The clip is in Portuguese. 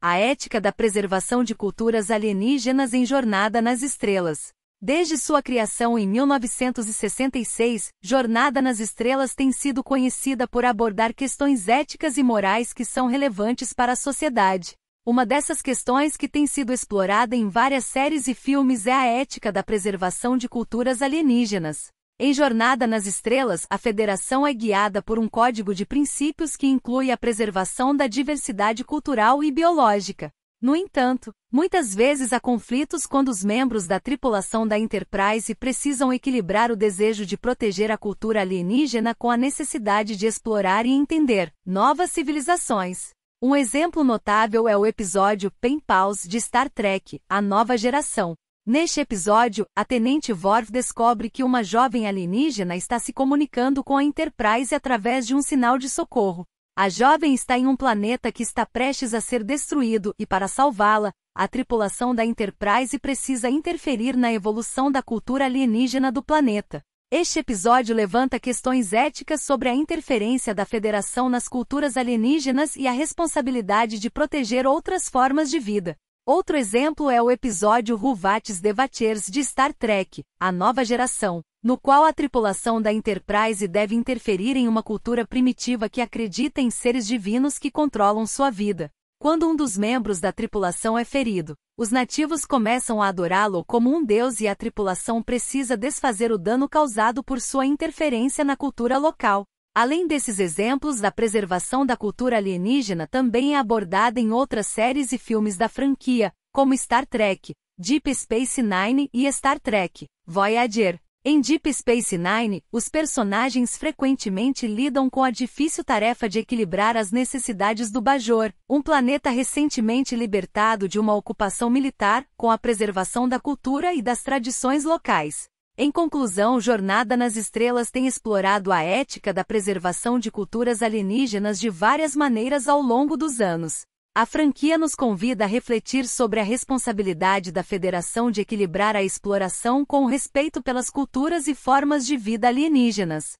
A ética da preservação de culturas alienígenas em Jornada nas Estrelas. Desde sua criação em 1966, Jornada nas Estrelas tem sido conhecida por abordar questões éticas e morais que são relevantes para a sociedade. Uma dessas questões que tem sido explorada em várias séries e filmes é a ética da preservação de culturas alienígenas. Em Jornada nas Estrelas, a federação é guiada por um código de princípios que inclui a preservação da diversidade cultural e biológica. No entanto, muitas vezes há conflitos quando os membros da tripulação da Enterprise precisam equilibrar o desejo de proteger a cultura alienígena com a necessidade de explorar e entender novas civilizações. Um exemplo notável é o episódio Pen Pals de Star Trek A Nova Geração, Neste episódio, a Tenente Worf descobre que uma jovem alienígena está se comunicando com a Enterprise através de um sinal de socorro. A jovem está em um planeta que está prestes a ser destruído e, para salvá-la, a tripulação da Enterprise precisa interferir na evolução da cultura alienígena do planeta. Este episódio levanta questões éticas sobre a interferência da Federação nas culturas alienígenas e a responsabilidade de proteger outras formas de vida. Outro exemplo é o episódio Ruvates Devatiers de Star Trek, A Nova Geração, no qual a tripulação da Enterprise deve interferir em uma cultura primitiva que acredita em seres divinos que controlam sua vida. Quando um dos membros da tripulação é ferido, os nativos começam a adorá-lo como um deus e a tripulação precisa desfazer o dano causado por sua interferência na cultura local. Além desses exemplos, a preservação da cultura alienígena também é abordada em outras séries e filmes da franquia, como Star Trek, Deep Space Nine e Star Trek Voyager. Em Deep Space Nine, os personagens frequentemente lidam com a difícil tarefa de equilibrar as necessidades do Bajor, um planeta recentemente libertado de uma ocupação militar, com a preservação da cultura e das tradições locais. Em conclusão, Jornada nas Estrelas tem explorado a ética da preservação de culturas alienígenas de várias maneiras ao longo dos anos. A franquia nos convida a refletir sobre a responsabilidade da Federação de equilibrar a exploração com respeito pelas culturas e formas de vida alienígenas.